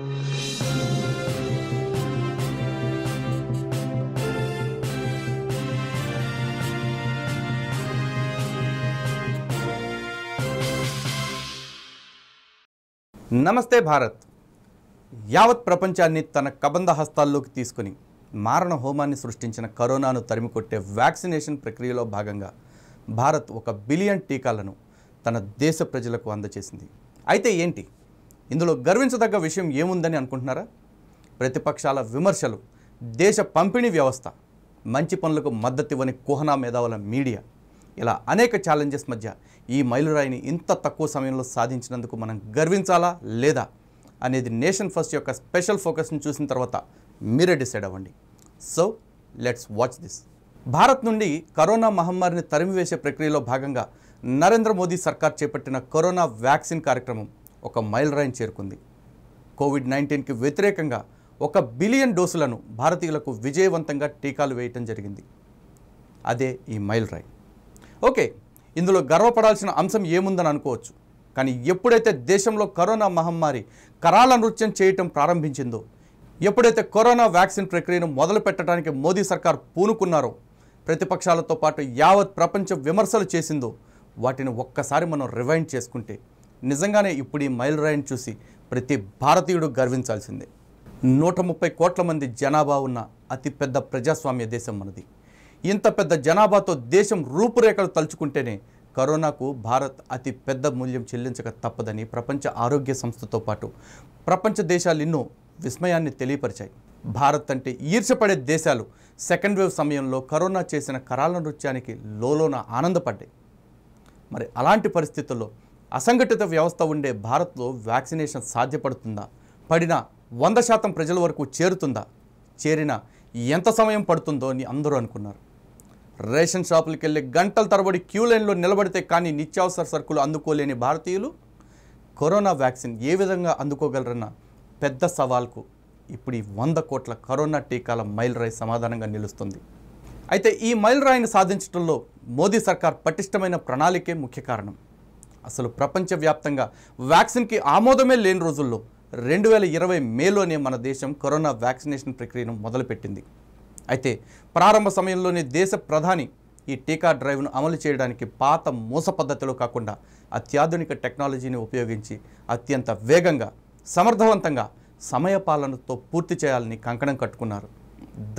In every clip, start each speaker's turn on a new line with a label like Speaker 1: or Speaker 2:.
Speaker 1: నమస్తే భారత్ యావత్ ప్రపంచాన్ని తన కబంధ హస్తాల్లోకి తీసుకుని మారణ హోమాన్ని సృష్టించిన కరోనాను తరిమికొట్టే వ్యాక్సినేషన్ ప్రక్రియలో భాగంగా భారత్ ఒక బిలియన్ టీకాలను తన దేశ ప్రజలకు అందజేసింది అయితే ఏంటి ఇందులో గర్వించదగ్గ విషయం ఏముందని అనుకుంటున్నారా ప్రతిపక్షాల విమర్శలు దేశ పంపిణీ వ్యవస్థ మంచి పనులకు మద్దతు ఇవ్వని కుహనా మేధావుల మీడియా ఇలా అనేక ఛాలెంజెస్ మధ్య ఈ మైలురాయిని ఇంత తక్కువ సమయంలో సాధించినందుకు మనం గర్వించాలా లేదా అనేది నేషన్ ఫస్ట్ యొక్క స్పెషల్ ఫోకస్ని చూసిన తర్వాత మీరే డిసైడ్ అవ్వండి so let's watch this Bharat నుండి కరోనా మహమ్మారిని తరిమివేసే ప్రక్రియలో భాగంగా నరేంద్ర మోదీ సర్కార్ చేపట్టిన కరోనా వ్యాక్సిన్ కార్యక్రమం ఒక మైల్ రాయిని చేరుకుంది కోవిడ్ నైన్టీన్కి వ్యతిరేకంగా ఒక బిలియన్ డోసులను భారతీయులకు విజయవంతంగా టీకాలు వేయటం జరిగింది అదే ఈ మైల్ రాయి ఓకే ఇందులో గర్వపడాల్సిన అంశం ఏముందని అనుకోవచ్చు కానీ ఎప్పుడైతే దేశంలో కరోనా మహమ్మారి కరాల నృత్యం చేయటం ప్రారంభించిందో ఎప్పుడైతే కరోనా వ్యాక్సిన్ ప్రక్రియను మొదలు పెట్టడానికి మోదీ సర్కార్ పూనుకున్నారో ప్రతిపక్షాలతో పాటు యావత్ ప్రపంచ విమర్శలు చేసిందో వాటిని ఒక్కసారి మనం రివైండ్ చేసుకుంటే నిజంగానే ఇప్పుడు ఈ మైలురాయిని చూసి ప్రతి భారతీయుడు గర్వించాల్సిందే నూట ముప్పై కోట్ల మంది జనాభా ఉన్న అతిపెద్ద ప్రజాస్వామ్య దేశం మనది ఇంత పెద్ద జనాభాతో దేశం రూపురేఖలు తలుచుకుంటేనే కరోనాకు భారత్ అతి పెద్ద మూల్యం చెల్లించక తప్పదని ప్రపంచ ఆరోగ్య సంస్థతో పాటు ప్రపంచ దేశాలు ఎన్నో విస్మయాన్ని తెలియపరిచాయి భారత్ అంటే ఈర్షపడే దేశాలు సెకండ్ వేవ్ సమయంలో కరోనా చేసిన కరాల నృత్యానికి లోలోన ఆనందపడ్డాయి మరి అలాంటి పరిస్థితుల్లో అసంఘటిత వ్యవస్థ ఉండే భారత్లో వ్యాక్సినేషన్ సాధ్యపడుతుందా పడిన వంద శాతం ప్రజల వరకు చేరుతుందా చేరిన ఎంత సమయం పడుతుందో అని అందరూ అనుకున్నారు రేషన్ షాపులకి వెళ్ళి గంటల తరబడి క్యూ లైన్లో నిలబడితే కానీ నిత్యావసర సరుకులు అందుకోలేని భారతీయులు కరోనా వ్యాక్సిన్ ఏ విధంగా అందుకోగలరన్న పెద్ద సవాల్కు ఇప్పుడు ఈ వంద కోట్ల కరోనా టీకాల మైల్ రాయి సమాధానంగా నిలుస్తుంది అయితే ఈ మైల్ రాయిని సాధించడంలో మోదీ సర్కార్ పటిష్టమైన ప్రణాళికే ముఖ్య కారణం అసలు ప్రపంచవ్యాప్తంగా వ్యాక్సిన్కి ఆమోదమే లేని రోజుల్లో రెండు వేల ఇరవై మేలోనే మన దేశం కరోనా వ్యాక్సినేషన్ ప్రక్రియను మొదలుపెట్టింది అయితే ప్రారంభ సమయంలోనే దేశ ప్రధాని ఈ టీకా డ్రైవ్ను అమలు చేయడానికి పాత మూస పద్ధతిలో కాకుండా అత్యాధునిక టెక్నాలజీని ఉపయోగించి అత్యంత వేగంగా సమర్థవంతంగా సమయపాలనతో పూర్తి చేయాలని కంకణం కట్టుకున్నారు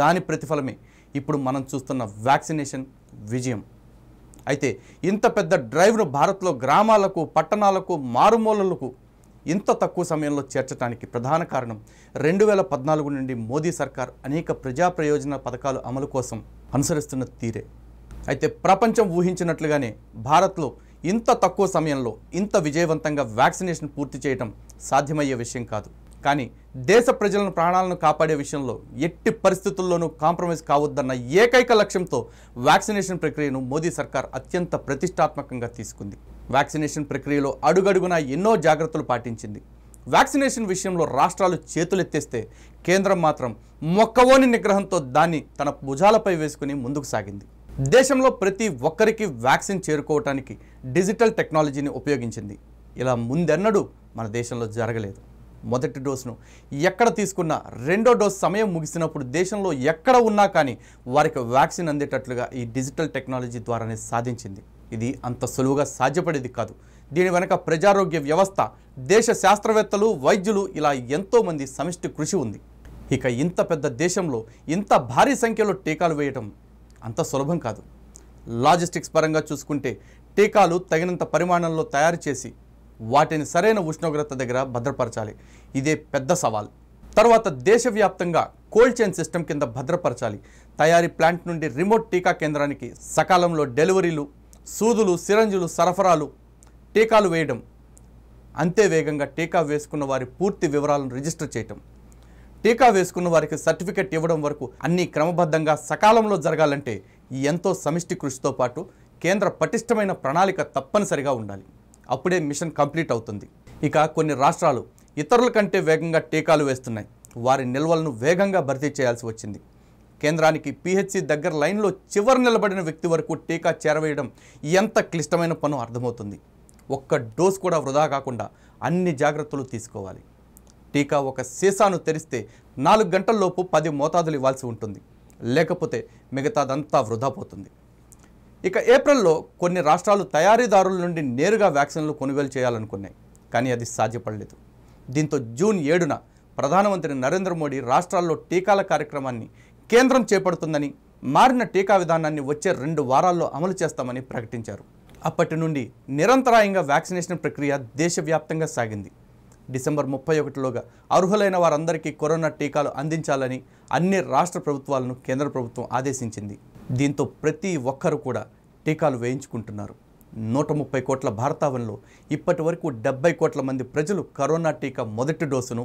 Speaker 1: దాని ప్రతిఫలమే ఇప్పుడు మనం చూస్తున్న వ్యాక్సినేషన్ విజయం అయితే ఇంత పెద్ద డ్రైవ్ను భారత్లో గ్రామాలకు పట్టణాలకు మారుమూలలకు ఇంత తక్కువ సమయంలో చేర్చడానికి ప్రధాన కారణం రెండు వేల పద్నాలుగు నుండి మోదీ సర్కార్ అనేక ప్రజా ప్రయోజన పథకాలు అమలు కోసం అనుసరిస్తున్న తీరే అయితే ప్రపంచం ఊహించినట్లుగానే భారత్లో ఇంత తక్కువ సమయంలో ఇంత విజయవంతంగా వ్యాక్సినేషన్ పూర్తి చేయడం సాధ్యమయ్యే విషయం కాదు కానీ దేశ ప్రజలను ప్రాణాలను కాపాడే విషయంలో ఎట్టి పరిస్థితుల్లోనూ కాంప్రమైజ్ కావద్దన్న ఏకైక లక్ష్యంతో వ్యాక్సినేషన్ ప్రక్రియను మోదీ సర్కార్ అత్యంత ప్రతిష్టాత్మకంగా తీసుకుంది వ్యాక్సినేషన్ ప్రక్రియలో అడుగడుగునా ఎన్నో జాగ్రత్తలు పాటించింది వ్యాక్సినేషన్ విషయంలో రాష్ట్రాలు చేతులెత్తేస్తే కేంద్రం మాత్రం మొక్కవోని నిగ్రహంతో దాన్ని తన భుజాలపై వేసుకుని ముందుకు సాగింది దేశంలో ప్రతి ఒక్కరికి వ్యాక్సిన్ చేరుకోవటానికి డిజిటల్ టెక్నాలజీని ఉపయోగించింది ఇలా ముందెన్నడూ మన దేశంలో జరగలేదు మొదటి డోసును ఎక్కడ తీసుకున్నా రెండో డోస్ సమయం ముగిసినప్పుడు దేశంలో ఎక్కడ ఉన్నా కానీ వారికి వ్యాక్సిన్ అందేటట్లుగా ఈ డిజిటల్ టెక్నాలజీ ద్వారానే సాధించింది ఇది అంత సులువుగా సాధ్యపడేది కాదు దీని వెనక ప్రజారోగ్య వ్యవస్థ దేశ శాస్త్రవేత్తలు వైద్యులు ఇలా ఎంతోమంది సమిష్టి కృషి ఉంది ఇక ఇంత పెద్ద దేశంలో ఇంత భారీ సంఖ్యలో టీకాలు వేయటం అంత సులభం కాదు లాజిస్టిక్స్ పరంగా చూసుకుంటే టీకాలు తగినంత పరిమాణంలో తయారు చేసి వాటిని సరైన ఉష్ణోగ్రత దగ్గర భద్రపరచాలి ఇదే పెద్ద సవాల్ తర్వాత దేశవ్యాప్తంగా కోల్డ్ చైన్ సిస్టమ్ కింద భద్రపరచాలి తయారీ ప్లాంట్ నుండి రిమోట్ టీకా కేంద్రానికి సకాలంలో డెలివరీలు సూదులు సిరంజులు సరఫరాలు టీకాలు వేయడం అంతే వేగంగా టీకా వేసుకున్న వారి పూర్తి వివరాలను రిజిస్టర్ చేయటం టీకా వేసుకున్న వారికి సర్టిఫికెట్ ఇవ్వడం వరకు అన్నీ క్రమబద్ధంగా సకాలంలో జరగాలంటే ఎంతో సమిష్టి కృషితో పాటు కేంద్ర పటిష్టమైన ప్రణాళిక తప్పనిసరిగా ఉండాలి అప్పుడే మిషన్ కంప్లీట్ అవుతుంది ఇక కొన్ని రాష్ట్రాలు ఇతరుల కంటే వేగంగా టీకాలు వేస్తున్నాయి వారి నిల్వలను వేగంగా భర్తీ చేయాల్సి వచ్చింది కేంద్రానికి పిహెచ్సి దగ్గర లైన్లో చివరి నిలబడిన వ్యక్తి వరకు టీకా చేరవేయడం ఎంత క్లిష్టమైన పను అర్థమవుతుంది ఒక్క డోస్ కూడా వృధా కాకుండా అన్ని జాగ్రత్తలు తీసుకోవాలి టీకా ఒక సీసాను తెరిస్తే నాలుగు గంటల్లోపు పది మోతాదులు ఇవ్వాల్సి ఉంటుంది లేకపోతే మిగతాదంతా వృధా పోతుంది ఇక ఏప్రిల్లో కొన్ని రాష్ట్రాలు తయారీదారుల నుండి నేరుగా వ్యాక్సిన్లు కొనుగోలు చేయాలనుకున్నాయి కానీ అది సాధ్యపడలేదు దీంతో జూన్ ఏడున ప్రధానమంత్రి నరేంద్ర మోడీ రాష్ట్రాల్లో టీకాల కార్యక్రమాన్ని కేంద్రం చేపడుతుందని మారిన టీకా విధానాన్ని వచ్చే రెండు వారాల్లో అమలు చేస్తామని ప్రకటించారు అప్పటి నుండి నిరంతరాయంగా వ్యాక్సినేషన్ ప్రక్రియ దేశవ్యాప్తంగా సాగింది డిసెంబర్ ముప్పై ఒకటిలోగా అర్హులైన వారందరికీ కరోనా టీకాలు అందించాలని అన్ని రాష్ట్ర ప్రభుత్వాలను కేంద్ర ప్రభుత్వం ఆదేశించింది దీంతో ప్రతి ఒక్కరు కూడా టీకాలు వేయించుకుంటున్నారు నూట ముప్పై కోట్ల భారతావనంలో ఇప్పటి వరకు డెబ్బై కోట్ల మంది ప్రజలు కరోనా టీకా మొదటి డోసును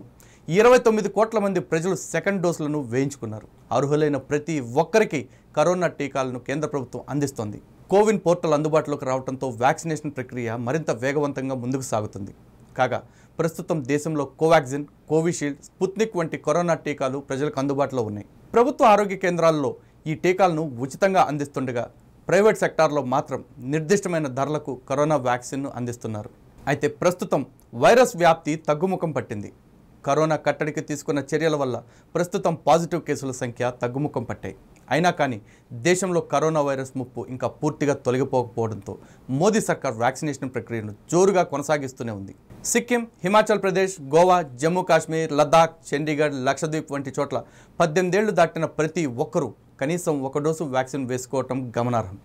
Speaker 1: ఇరవై తొమ్మిది కోట్ల మంది ప్రజలు సెకండ్ డోసులను వేయించుకున్నారు అర్హులైన ప్రతి ఒక్కరికి కరోనా టీకాలను కేంద్ర ప్రభుత్వం అందిస్తోంది కోవిన్ పోర్టల్ అందుబాటులోకి రావడంతో వ్యాక్సినేషన్ ప్రక్రియ మరింత వేగవంతంగా ముందుకు సాగుతుంది కాగా ప్రస్తుతం దేశంలో కోవాక్సిన్ కోవిషీల్డ్ స్పుత్నిక్ వంటి కరోనా టీకాలు ప్రజలకు అందుబాటులో ఉన్నాయి ప్రభుత్వ ఆరోగ్య కేంద్రాల్లో ఈ టీకాలను ఉచితంగా అందిస్తుండగా ప్రైవేట్ సెక్టార్లో మాత్రం నిర్దిష్టమైన ధరలకు కరోనా వ్యాక్సిన్ను అందిస్తున్నారు అయితే ప్రస్తుతం వైరస్ వ్యాప్తి తగ్గుముఖం పట్టింది కరోనా కట్టడికి తీసుకున్న చర్యల వల్ల ప్రస్తుతం పాజిటివ్ కేసుల సంఖ్య తగ్గుముఖం పట్టాయి అయినా కానీ దేశంలో కరోనా వైరస్ ముప్పు ఇంకా పూర్తిగా తొలగిపోకపోవడంతో మోదీ సర్కార్ వ్యాక్సినేషన్ ప్రక్రియను జోరుగా కొనసాగిస్తూనే ఉంది సిక్కిం హిమాచల్ ప్రదేశ్ గోవా జమ్మూ కాశ్మీర్ లద్దాఖ్ చండీగఢ్ లక్షద్వీప్ వంటి చోట్ల పద్దెనిమిదేళ్లు దాటిన ప్రతి ఒక్కరూ కనీసం ఒక డోసు వ్యాక్సిన్ వేసుకోవటం గమనార్హం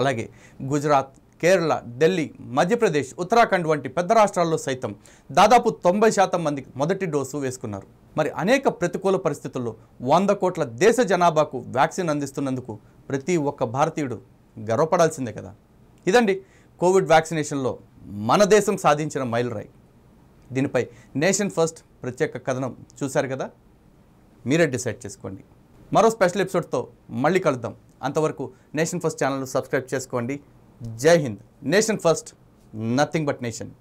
Speaker 1: అలాగే గుజరాత్ కేరళ ఢిల్లీ మధ్యప్రదేశ్ ఉత్తరాఖండ్ వంటి పెద్ద రాష్ట్రాల్లో సైతం దాదాపు తొంభై శాతం మంది మొదటి డోసు వేసుకున్నారు మరి అనేక ప్రతికూల పరిస్థితుల్లో వంద కోట్ల దేశ జనాభాకు వ్యాక్సిన్ అందిస్తున్నందుకు ప్రతి ఒక్క భారతీయుడు గర్వపడాల్సిందే కదా ఇదండి కోవిడ్ వ్యాక్సినేషన్లో మన దేశం సాధించిన మైలురాయి దీనిపై నేషన్ ఫస్ట్ ప్రత్యేక కథనం చూశారు కదా మీరే డిసైడ్ చేసుకోండి మరో స్పెషల్ ఎపిసోడ్తో మళ్ళీ కలుద్దాం అంతవరకు నేషన్ ఫస్ట్ ఛానల్ సబ్స్క్రైబ్ చేసుకోండి Jai Hind nation first nothing but nation